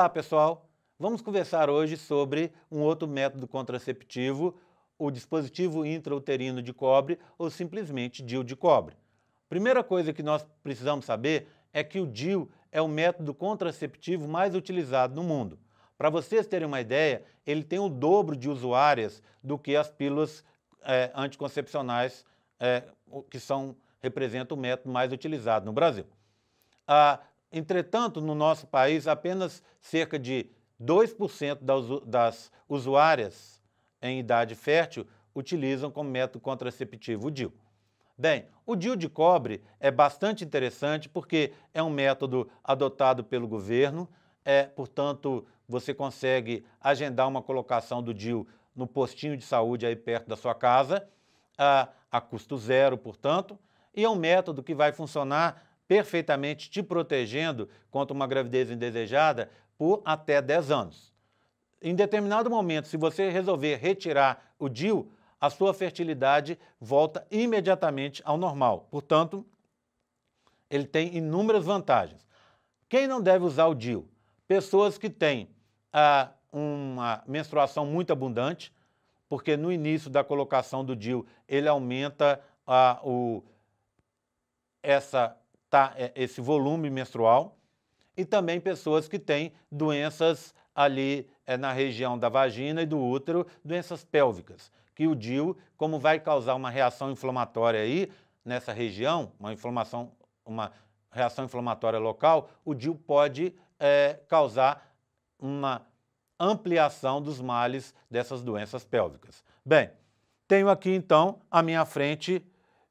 Olá, pessoal! Vamos conversar hoje sobre um outro método contraceptivo, o dispositivo intrauterino de cobre ou simplesmente DIL de cobre. Primeira coisa que nós precisamos saber é que o DIL é o método contraceptivo mais utilizado no mundo. Para vocês terem uma ideia, ele tem o dobro de usuárias do que as pílulas é, anticoncepcionais, é, que são, representam o método mais utilizado no Brasil. Ah, Entretanto, no nosso país, apenas cerca de 2% das, das usuárias em idade fértil utilizam como método contraceptivo o DIU. Bem, o DIU de cobre é bastante interessante porque é um método adotado pelo governo, é, portanto, você consegue agendar uma colocação do DIU no postinho de saúde aí perto da sua casa, a, a custo zero, portanto, e é um método que vai funcionar perfeitamente te protegendo contra uma gravidez indesejada por até 10 anos. Em determinado momento, se você resolver retirar o DIU, a sua fertilidade volta imediatamente ao normal. Portanto, ele tem inúmeras vantagens. Quem não deve usar o DIU? Pessoas que têm ah, uma menstruação muito abundante, porque no início da colocação do DIU ele aumenta ah, o, essa tá, é, esse volume menstrual, e também pessoas que têm doenças ali é, na região da vagina e do útero, doenças pélvicas, que o DIU, como vai causar uma reação inflamatória aí nessa região, uma inflamação, uma reação inflamatória local, o DIU pode é, causar uma ampliação dos males dessas doenças pélvicas. Bem, tenho aqui então à minha frente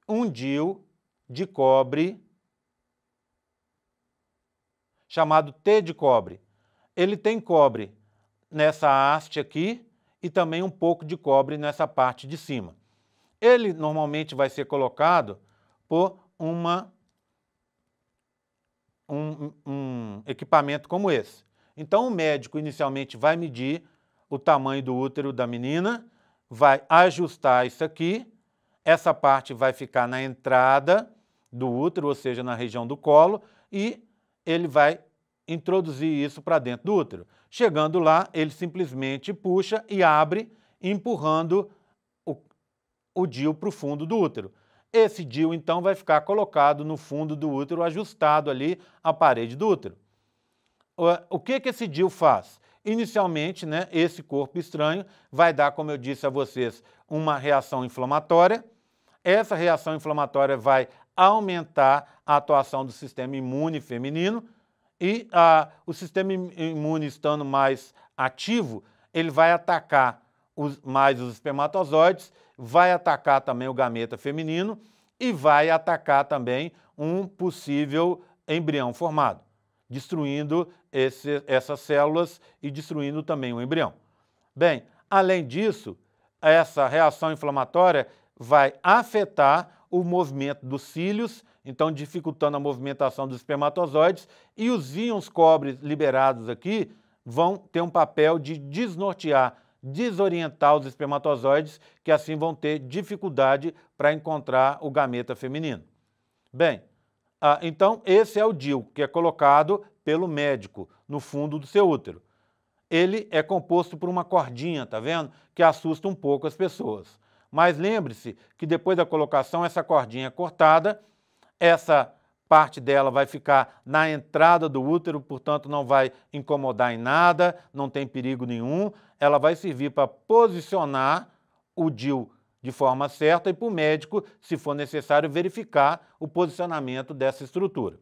um DIU de cobre chamado T de cobre. Ele tem cobre nessa haste aqui e também um pouco de cobre nessa parte de cima. Ele normalmente vai ser colocado por uma, um, um equipamento como esse. Então, o médico inicialmente vai medir o tamanho do útero da menina, vai ajustar isso aqui, essa parte vai ficar na entrada do útero, ou seja, na região do colo, e ele vai introduzir isso para dentro do útero. Chegando lá, ele simplesmente puxa e abre, empurrando o, o DIU para o fundo do útero. Esse DIU, então, vai ficar colocado no fundo do útero, ajustado ali à parede do útero. O que, que esse DIU faz? Inicialmente, né, esse corpo estranho vai dar, como eu disse a vocês, uma reação inflamatória. Essa reação inflamatória vai aumentar a atuação do sistema imune feminino e ah, o sistema imune estando mais ativo, ele vai atacar os, mais os espermatozoides, vai atacar também o gameta feminino e vai atacar também um possível embrião formado, destruindo esse, essas células e destruindo também o embrião. Bem, além disso, essa reação inflamatória vai afetar o movimento dos cílios, então dificultando a movimentação dos espermatozoides, e os íons cobre liberados aqui vão ter um papel de desnortear, desorientar os espermatozoides, que assim vão ter dificuldade para encontrar o gameta feminino. Bem, ah, então esse é o DIL, que é colocado pelo médico no fundo do seu útero. Ele é composto por uma cordinha, tá vendo? Que assusta um pouco as pessoas. Mas lembre-se que depois da colocação, essa cordinha é cortada, essa parte dela vai ficar na entrada do útero, portanto não vai incomodar em nada, não tem perigo nenhum. Ela vai servir para posicionar o DIU de forma certa e para o médico, se for necessário, verificar o posicionamento dessa estrutura.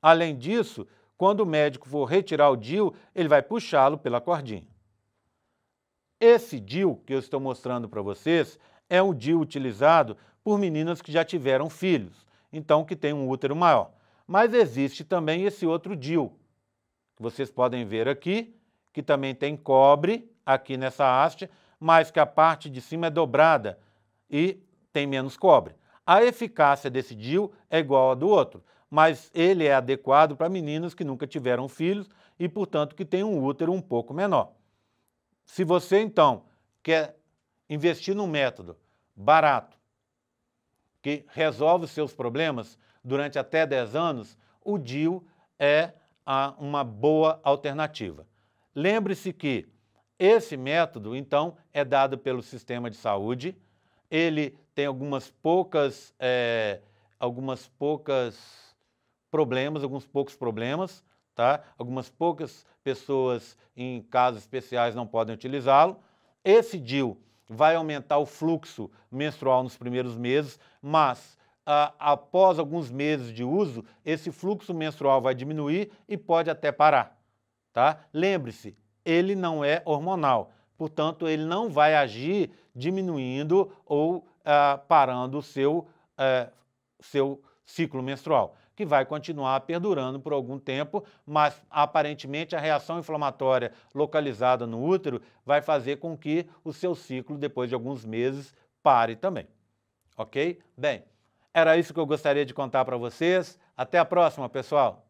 Além disso, quando o médico for retirar o DIU, ele vai puxá-lo pela cordinha. Esse DIU que eu estou mostrando para vocês é o DIU utilizado por meninas que já tiveram filhos, então que têm um útero maior. Mas existe também esse outro DIU, que vocês podem ver aqui, que também tem cobre aqui nessa haste, mas que a parte de cima é dobrada e tem menos cobre. A eficácia desse DIU é igual à do outro, mas ele é adequado para meninas que nunca tiveram filhos e, portanto, que têm um útero um pouco menor. Se você, então, quer investir num método barato que resolve os seus problemas durante até 10 anos, o DIL é a, uma boa alternativa. Lembre-se que esse método, então, é dado pelo sistema de saúde, ele tem algumas poucas, é, algumas poucas problemas, alguns poucos problemas, tá? Algumas poucas pessoas em casos especiais não podem utilizá-lo. Esse DIL vai aumentar o fluxo menstrual nos primeiros meses, mas ah, após alguns meses de uso, esse fluxo menstrual vai diminuir e pode até parar. Tá? Lembre-se, ele não é hormonal, portanto, ele não vai agir diminuindo ou ah, parando o seu, ah, seu ciclo menstrual que vai continuar perdurando por algum tempo, mas aparentemente a reação inflamatória localizada no útero vai fazer com que o seu ciclo, depois de alguns meses, pare também. Ok? Bem, era isso que eu gostaria de contar para vocês. Até a próxima, pessoal!